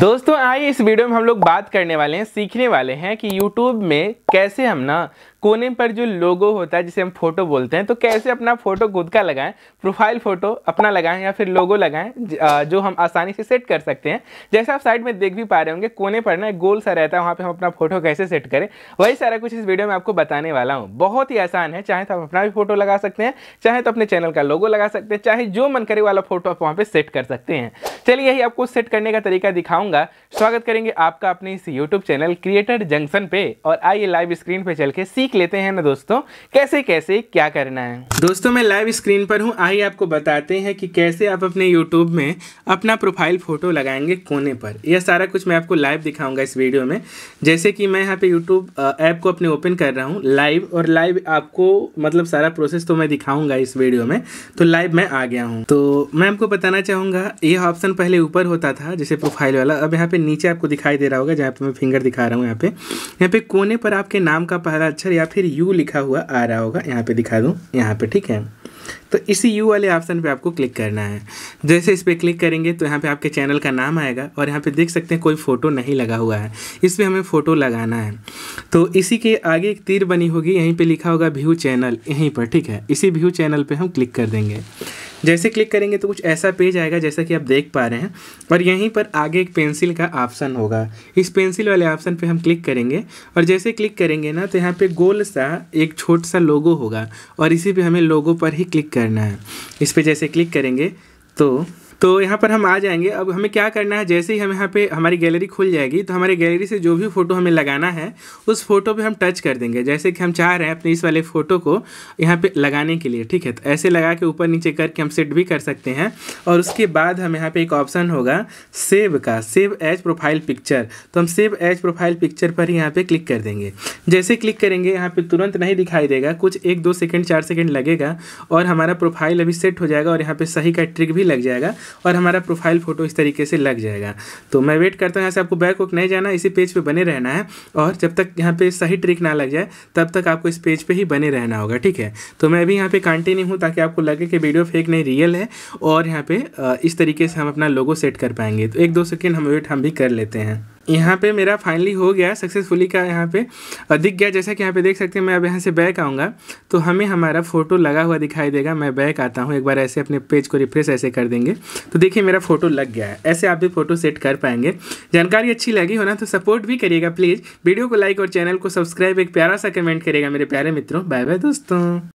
दोस्तों आइए इस वीडियो में हम लोग बात करने वाले हैं सीखने वाले हैं कि YouTube में कैसे हम ना कोने पर जो लोगो होता है जिसे हम फोटो बोलते हैं तो कैसे अपना फोटो खुद का लगाएं प्रोफाइल फोटो अपना लगाएं या फिर लोगो लगाएं जो हम आसानी से सेट कर सकते हैं जैसे आप साइड में देख भी पा रहे होंगे कोने पर ना गोल सा रहता है वहाँ पर हम अपना फोटो कैसे सेट करें वही सारा कुछ इस वीडियो में आपको बताने वाला हूँ बहुत ही आसान है चाहे तो आप अपना भी फोटो लगा सकते हैं चाहे तो अपने चैनल का लोगो लगा सकते हैं चाहे जो मन करे वाला फोटो आप वहाँ पर सेट कर सकते हैं चलिए यही आपको सेट करने का तरीका दिखाऊंगा स्वागत करेंगे आपका अपने इस YouTube चैनल क्रिएटर जंक्शन पे और आइए लाइव स्क्रीन पे चल के सीख लेते हैं ना दोस्तों कैसे कैसे क्या करना है दोस्तों मैं लाइव स्क्रीन पर हूँ आइए आपको बताते हैं कि कैसे आप अपने यूट्यूब में अपना प्रोफाइल फ़ोटो लगाएंगे कोने पर यह सारा कुछ मैं आपको लाइव दिखाऊंगा इस वीडियो में जैसे कि मैं यहाँ पे यूट्यूब ऐप को अपने ओपन कर रहा हूँ लाइव और लाइव आपको मतलब सारा प्रोसेस तो मैं दिखाऊंगा इस वीडियो में तो लाइव मैं आ गया हूँ तो मैं आपको बताना चाहूंगा यह ऑप्शन पहले ऊपर होता था जैसे प्रोफाइल वाला अब यहाँ पे नीचे आपको दिखाई दे रहा होगा जहाँ पे मैं फिंगर दिखा रहा हूँ यहाँ पे यहाँ पे कोने पर आपके नाम का पहला अक्षर या फिर यू लिखा हुआ आ रहा होगा यहाँ पे दिखा दूँ यहाँ पे ठीक है तो इसी यू वाले ऑप्शन पे आपको क्लिक करना है तो जैसे इस पर क्लिक करेंगे तो यहाँ पे आपके चैनल का नाम आएगा और यहाँ पे देख सकते हैं कोई फ़ोटो नहीं लगा हुआ है इस पर हमें फ़ोटो लगाना है तो इसी के आगे एक तीर बनी होगी यहीं पे लिखा होगा व्यू चैनल यहीं पर ठीक है इसी व्यू चैनल पे हम क्लिक कर देंगे जैसे क्लिक करेंगे तो कुछ ऐसा पेज आएगा जैसा कि आप देख पा रहे हैं और यहीं पर आगे एक पेंसिल का ऑप्शन होगा इस पेंसिल वाले ऑप्शन पे हम क्लिक करेंगे और जैसे क्लिक करेंगे ना तो यहाँ पे गोल सा एक छोटा सा लोगो होगा और इसी पे हमें लोगो पर ही क्लिक करना है इस पर जैसे क्लिक करेंगे तो तो यहाँ पर हम आ जाएंगे अब हमें क्या करना है जैसे ही हम यहाँ पे हमारी गैलरी खुल जाएगी तो हमारी गैलरी से जो भी फ़ोटो हमें लगाना है उस फोटो पे हम टच कर देंगे जैसे कि हम चाह रहे हैं अपने इस वाले फ़ोटो को यहाँ पे लगाने के लिए ठीक है तो ऐसे लगा के ऊपर नीचे करके हम सेट भी कर सकते हैं और उसके बाद हम यहाँ पर एक ऑप्शन होगा सेव का सेव एज प्रोफाइल पिक्चर तो हम सेव एज प्रोफाइल पिक्चर पर ही यहाँ पर क्लिक कर देंगे जैसे क्लिक करेंगे यहाँ पर तुरंत नहीं दिखाई देगा कुछ एक दो सेकेंड चार सेकेंड लगेगा और हमारा प्रोफाइल अभी सेट हो जाएगा और यहाँ पर सही का ट्रिक भी लग जाएगा और हमारा प्रोफाइल फ़ोटो इस तरीके से लग जाएगा तो मैं वेट करता हूँ यहाँ से आपको बैक वक नहीं जाना इसी पेज पर पे बने रहना है और जब तक यहाँ पर सही ट्रिक ना लग जाए तब तक आपको इस पेज पर पे ही बने रहना होगा ठीक है तो मैं अभी यहाँ पर कंटिन्यू हूँ ताकि आपको लगे कि वीडियो फेक नहीं रियल है और यहाँ पर इस तरीके से हम अपना लोगो सेट कर पाएंगे तो एक दो सेकेंड हम वेट हम भी कर लेते हैं यहाँ पे मेरा फाइनली हो गया सक्सेसफुली का यहाँ पे दिख गया जैसा कि यहाँ पे देख सकते हैं मैं अब यहाँ से बैक आऊँगा तो हमें हमारा फ़ोटो लगा हुआ दिखाई देगा मैं बैक आता हूँ एक बार ऐसे अपने पेज को रिफ्रेश ऐसे कर देंगे तो देखिए मेरा फ़ोटो लग गया है ऐसे आप भी फ़ोटो सेट कर पाएंगे जानकारी अच्छी लगी हो ना तो सपोर्ट भी करिएगा प्लीज़ वीडियो को लाइक और चैनल को सब्सक्राइब एक प्यारा सा कमेंट करिएगा मेरे प्यारे मित्रों बाय बाय दोस्तों